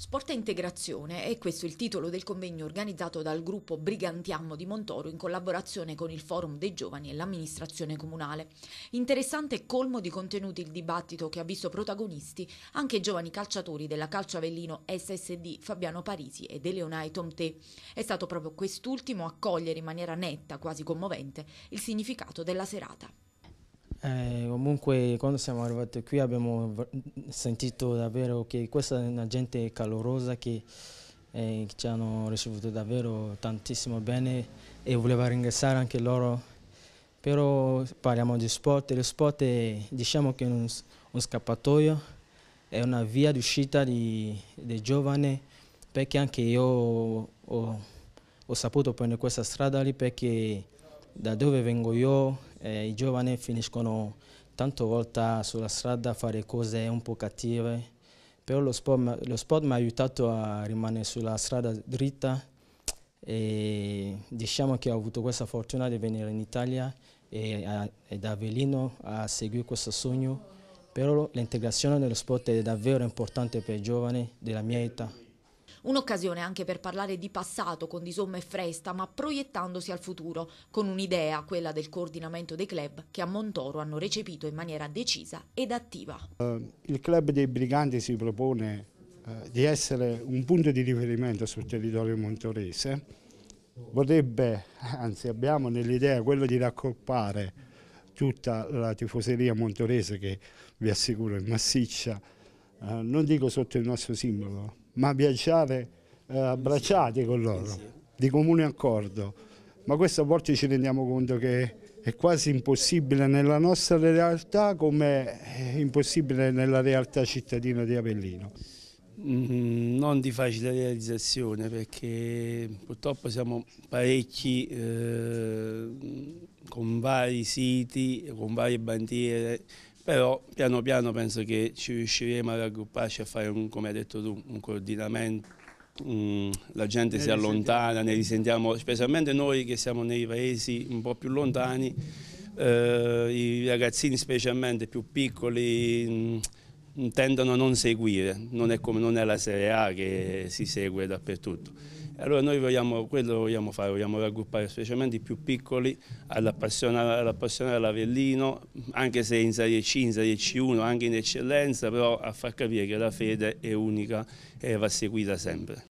Sport e integrazione è questo il titolo del convegno organizzato dal gruppo Brigantiamo di Montoro in collaborazione con il Forum dei Giovani e l'amministrazione comunale. Interessante e colmo di contenuti il dibattito che ha visto protagonisti anche i giovani calciatori della Calcio Avellino SSD Fabiano Parisi ed Eleonai Tomte. È stato proprio quest'ultimo a cogliere in maniera netta, quasi commovente, il significato della serata. Eh, comunque quando siamo arrivati qui abbiamo sentito davvero che questa è una gente calorosa che eh, ci hanno ricevuto davvero tantissimo bene e volevo ringraziare anche loro. Però parliamo di sport, lo sport è, diciamo che è un, un scappatoio, è una via d'uscita dei giovani perché anche io ho, ho, ho saputo prendere questa strada lì perché da dove vengo io eh, i giovani finiscono tante volte sulla strada a fare cose un po' cattive, però lo sport, lo sport mi ha aiutato a rimanere sulla strada dritta e diciamo che ho avuto questa fortuna di venire in Italia e, a, e da Avellino a seguire questo sogno, però l'integrazione nello sport è davvero importante per i giovani della mia età. Un'occasione anche per parlare di passato con Disomma e Fresta, ma proiettandosi al futuro, con un'idea, quella del coordinamento dei club, che a Montoro hanno recepito in maniera decisa ed attiva. Eh, il club dei briganti si propone eh, di essere un punto di riferimento sul territorio montorese, vorrebbe, anzi abbiamo nell'idea quello di raccolpare tutta la tifoseria montorese che vi assicuro è massiccia eh, non dico sotto il nostro simbolo, ma viaggiare eh, abbracciati con loro, di comune accordo. Ma questo a volte ci rendiamo conto che è quasi impossibile nella nostra realtà come è impossibile nella realtà cittadina di Avellino. Mm, non di facile realizzazione perché purtroppo siamo parecchi eh, con vari siti, con varie bandiere, però piano piano penso che ci riusciremo a raggrupparci a fare, un, come hai detto tu, un coordinamento. la gente ne si allontana, ne risentiamo, specialmente noi che siamo nei paesi un po' più lontani, eh, i ragazzini specialmente più piccoli... Mm, tendono a non seguire, non è come non è la Serie A che si segue dappertutto. Allora noi vogliamo, quello vogliamo fare, vogliamo raggruppare specialmente i più piccoli all'appassionare l'Avellino, anche se in Serie C, in Serie C1, anche in eccellenza, però a far capire che la fede è unica e va seguita sempre.